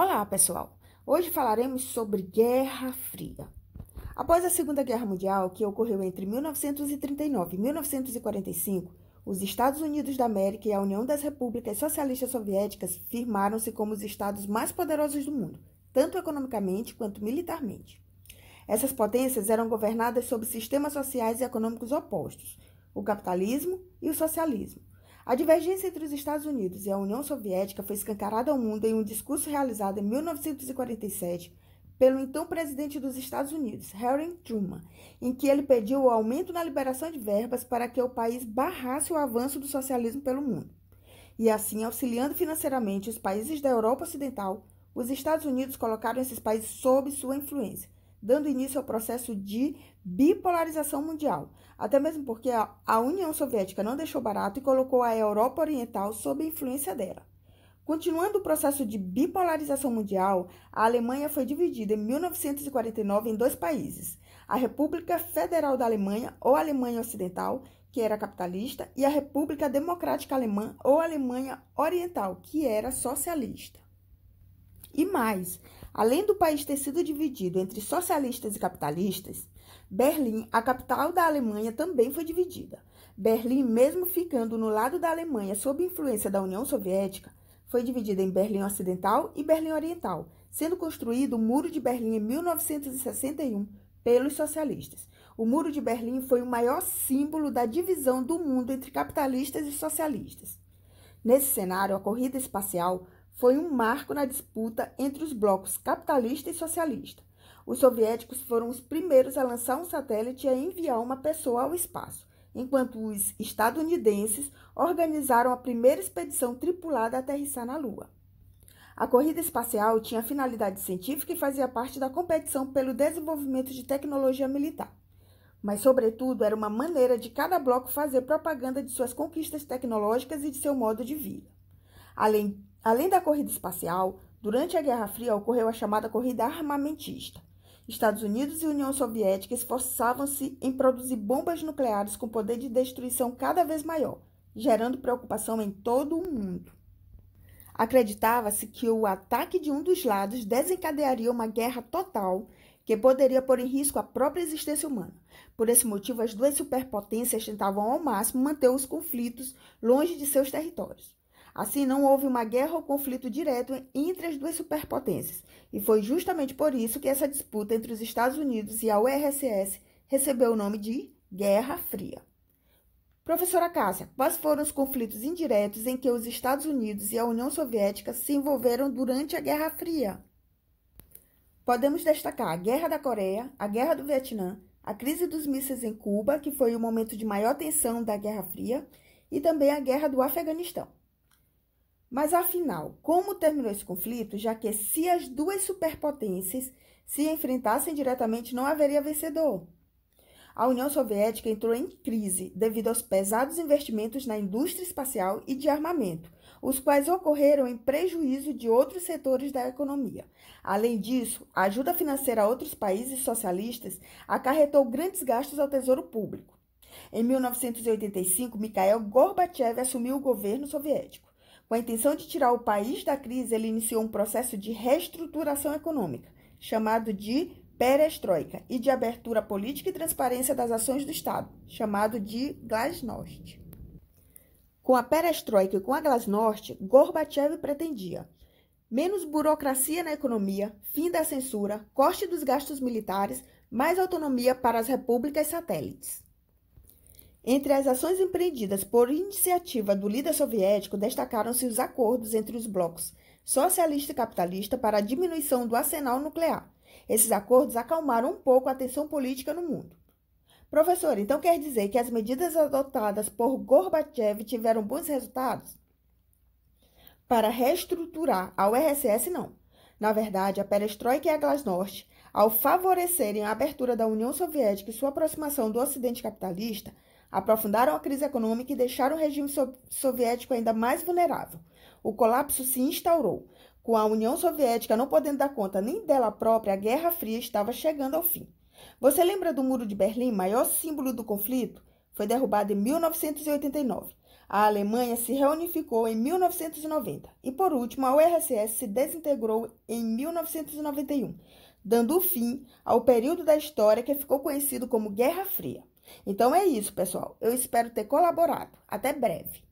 Olá, pessoal! Hoje falaremos sobre Guerra Fria. Após a Segunda Guerra Mundial, que ocorreu entre 1939 e 1945, os Estados Unidos da América e a União das Repúblicas Socialistas Soviéticas firmaram-se como os estados mais poderosos do mundo, tanto economicamente quanto militarmente. Essas potências eram governadas sob sistemas sociais e econômicos opostos, o capitalismo e o socialismo. A divergência entre os Estados Unidos e a União Soviética foi escancarada ao mundo em um discurso realizado em 1947 pelo então presidente dos Estados Unidos, Harry Truman, em que ele pediu o aumento na liberação de verbas para que o país barrasse o avanço do socialismo pelo mundo, e assim auxiliando financeiramente os países da Europa Ocidental os Estados Unidos colocaram esses países sob sua influência, dando início ao processo de bipolarização mundial. Até mesmo porque a, a União Soviética não deixou barato e colocou a Europa Oriental sob influência dela. Continuando o processo de bipolarização mundial, a Alemanha foi dividida em 1949 em dois países: a República Federal da Alemanha, ou Alemanha Ocidental, que era capitalista, e a República Democrática Alemã, ou Alemanha Oriental, que era socialista. E mais, além do país ter sido dividido entre socialistas e capitalistas, Berlim, a capital da Alemanha, também foi dividida. Berlim, mesmo ficando no lado da Alemanha sob influência da União Soviética, foi dividida em Berlim Ocidental e Berlim Oriental, sendo construído o Muro de Berlim em 1961 pelos socialistas. O Muro de Berlim foi o maior símbolo da divisão do mundo entre capitalistas e socialistas. Nesse cenário, a corrida espacial foi um marco na disputa entre os blocos capitalista e socialista. Os soviéticos foram os primeiros a lançar um satélite e a enviar uma pessoa ao espaço, enquanto os estadunidenses organizaram a primeira expedição tripulada a aterrissar na Lua. A corrida espacial tinha finalidade científica e fazia parte da competição pelo desenvolvimento de tecnologia militar. Mas, sobretudo, era uma maneira de cada bloco fazer propaganda de suas conquistas tecnológicas e de seu modo de vida. Além Além da corrida espacial, durante a Guerra Fria ocorreu a chamada corrida armamentista. Estados Unidos e União Soviética esforçavam-se em produzir bombas nucleares com poder de destruição cada vez maior, gerando preocupação em todo o mundo. Acreditava-se que o ataque de um dos lados desencadearia uma guerra total que poderia pôr em risco a própria existência humana. Por esse motivo, as duas superpotências tentavam ao máximo manter os conflitos longe de seus territórios. Assim, não houve uma guerra ou conflito direto entre as duas superpotências, e foi justamente por isso que essa disputa entre os Estados Unidos e a URSS recebeu o nome de Guerra Fria. Professora Cássia, quais foram os conflitos indiretos em que os Estados Unidos e a União Soviética se envolveram durante a Guerra Fria? Podemos destacar a Guerra da Coreia, a Guerra do Vietnã, a crise dos mísseis em Cuba, que foi o momento de maior tensão da Guerra Fria, e também a Guerra do Afeganistão. Mas afinal, como terminou esse conflito, já que se as duas superpotências se enfrentassem diretamente, não haveria vencedor? A União Soviética entrou em crise devido aos pesados investimentos na indústria espacial e de armamento, os quais ocorreram em prejuízo de outros setores da economia. Além disso, a ajuda financeira a outros países socialistas acarretou grandes gastos ao tesouro público. Em 1985, Mikhail Gorbachev assumiu o governo soviético. Com a intenção de tirar o país da crise, ele iniciou um processo de reestruturação econômica, chamado de perestroika, e de abertura política e transparência das ações do Estado, chamado de glasnost. Com a perestroika e com a glasnost, Gorbachev pretendia menos burocracia na economia, fim da censura, corte dos gastos militares, mais autonomia para as repúblicas satélites. Entre as ações empreendidas por iniciativa do líder soviético destacaram-se os acordos entre os blocos socialista e capitalista para a diminuição do arsenal nuclear. Esses acordos acalmaram um pouco a tensão política no mundo. Professor, então quer dizer que as medidas adotadas por Gorbachev tiveram bons resultados? Para reestruturar a URSS, não. Na verdade, a perestroika e a glasnost, ao favorecerem a abertura da União Soviética e sua aproximação do Ocidente capitalista, aprofundaram a crise econômica e deixaram o regime soviético ainda mais vulnerável. O colapso se instaurou. Com a União Soviética não podendo dar conta nem dela própria, a Guerra Fria estava chegando ao fim. Você lembra do Muro de Berlim, maior símbolo do conflito? Foi derrubado em 1989. A Alemanha se reunificou em 1990 e, por último, a URSS se desintegrou em 1991, dando fim ao período da história que ficou conhecido como Guerra Fria. Então é isso, pessoal. Eu espero ter colaborado. Até breve.